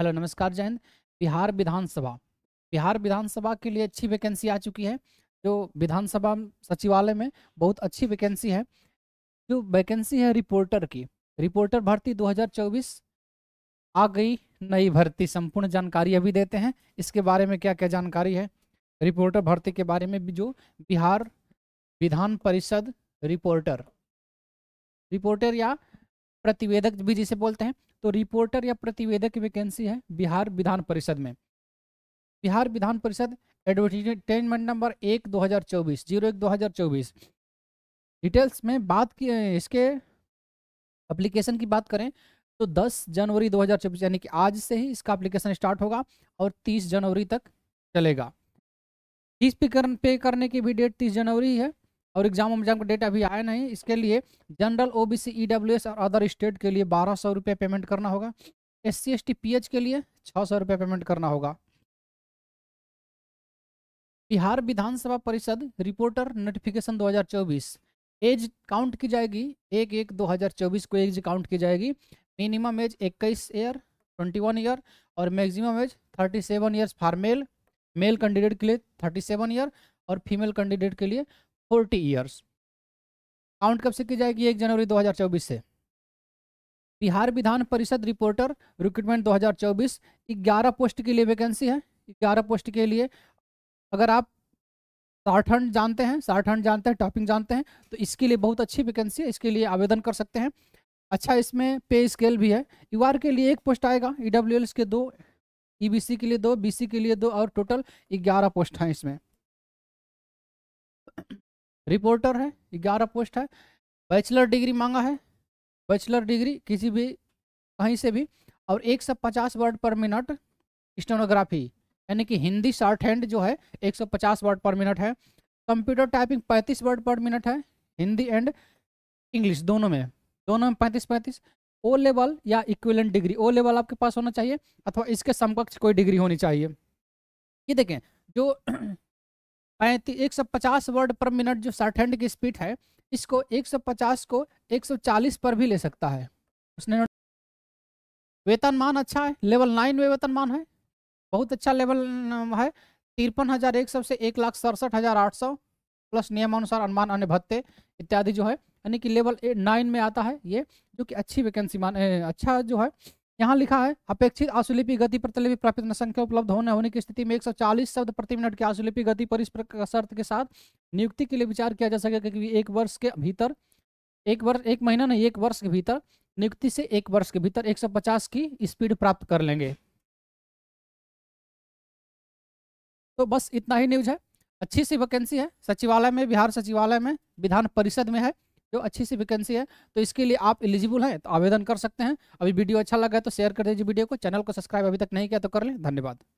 hello नमस्कार जय हिंद बिहार विधानसभा बिहार विधानसभा के लिए अच्छी वैकेंसी आ चुकी है जो विधानसभा सचिवालय में बहुत अच्छी वैकेंसी है जो वैकेंसी है रिपोर्टर की रिपोर्टर भर्ती 2024 आ गई नई भर्ती संपूर्ण जानकारी अभी देते हैं इसके बारे में क्या क्या जानकारी है रिपोर्टर भर्ती के बारे में जो बिहार विधान परिषद रिपोर्टर रिपोर्टर या प्रतिवेदक भी जिसे बोलते हैं तो रिपोर्टर या प्रतिवेदक की वैकेंसी है बिहार विधान परिषद में बिहार विधान परिषद एडवर्टीजमेंट नंबर एक दो हज़ार चौबीस जीरो एक दो हज़ार चौबीस डिटेल्स में बात की इसके अप्लीकेशन की बात करें तो 10 जनवरी 2024 यानी कि आज से ही इसका अप्लीकेशन स्टार्ट होगा और 30 जनवरी तक चलेगा फीस पे पे करने की भी डेट 30 जनवरी है और एग्जाम एग्जाम का डेट अभी आया नहीं इसके लिए जनरल ओ बी सी और अदर स्टेट के लिए बारह सौ रुपये पेमेंट करना होगा S C S T P H के लिए छः सौ रुपये पेमेंट करना होगा बिहार विधानसभा परिषद रिपोर्टर नोटिफिकेशन 2024 एज काउंट की जाएगी एक एक 2024 को एज काउंट की जाएगी मिनिमम एज इक्कीस ईयर वन ईयर और maximum age thirty seven for male male candidate के लिए सेवन ईयर और फीमेल कैंडिडेट के लिए फोर्टी ईयर्स काउंट कब से की जाएगी एक जनवरी 2024 से बिहार विधान परिषद रिपोर्टर रिक्रूटमेंट 2024 11 पोस्ट के लिए वैकेंसी है 11 पोस्ट के लिए अगर आप साठंड जानते हैं साठंड जानते हैं टॉपिंग जानते हैं तो इसके लिए बहुत अच्छी वैकेंसी है इसके लिए आवेदन कर सकते हैं अच्छा इसमें पे स्केल भी है यू के लिए एक पोस्ट आएगा ई e के दो ई e के लिए दो बी के लिए दो और टोटल ग्यारह पोस्ट हैं इसमें रिपोर्टर है ग्यारह पोस्ट है बैचलर डिग्री मांगा है बैचलर डिग्री किसी भी कहीं से भी और एक सौ पचास वर्ड पर मिनट स्टोनोग्राफी यानी कि हिंदी शॉर्ट हैंड जो है एक सौ पचास वर्ड पर मिनट है कंप्यूटर टाइपिंग पैंतीस वर्ड पर मिनट है हिंदी एंड इंग्लिश दोनों में दोनों में पैंतीस पैंतीस ओ लेवल या इक्विलेंट डिग्री ओ लेवल आपके पास होना चाहिए अथवा इसके समकक्ष कोई डिग्री होनी चाहिए ये देखें जो पैंतीस एक सौ पचास वर्ड पर मिनट जो शार्ट हैंड की स्पीड है इसको एक सौ पचास को एक सौ चालीस पर भी ले सकता है उसने वेतनमान अच्छा है लेवल नाइन में वेतनमान है बहुत अच्छा लेवल है तिरपन हज़ार एक सौ से एक लाख सड़सठ हज़ार आठ सौ प्लस नियमानुसार अनुमान अन्य भत्ते इत्यादि जो है यानी कि लेवल नाइन में आता है ये जो कि अच्छी वैकेंसी मान अच्छा जो है यहाँ लिखा है अपेक्षित आसुलिपि गति प्रतिलिपि प्राप्त संख्या उपलब्ध होने होने की स्थिति में 140 शब्द प्रति मिनट की आसुलिपि गति पर इस शर्त के साथ नियुक्ति के लिए विचार किया जा सकेगा क्योंकि एक वर्ष के भीतर एक वर्ष एक महीना नहीं एक वर्ष के भीतर नियुक्ति से एक वर्ष के भीतर 150 की स्पीड प्राप्त कर लेंगे तो बस इतना ही न्यूज है अच्छी सी वैकेंसी है सचिवालय में बिहार सचिवालय में विधान परिषद में है जो अच्छी सी वैकेंसी है तो इसके लिए आप एलिजिबल हैं तो आवेदन कर सकते हैं अभी वीडियो अच्छा लगा है तो शेयर कर दीजिए वीडियो को चैनल को सब्सक्राइब अभी तक नहीं किया तो कर लें धन्यवाद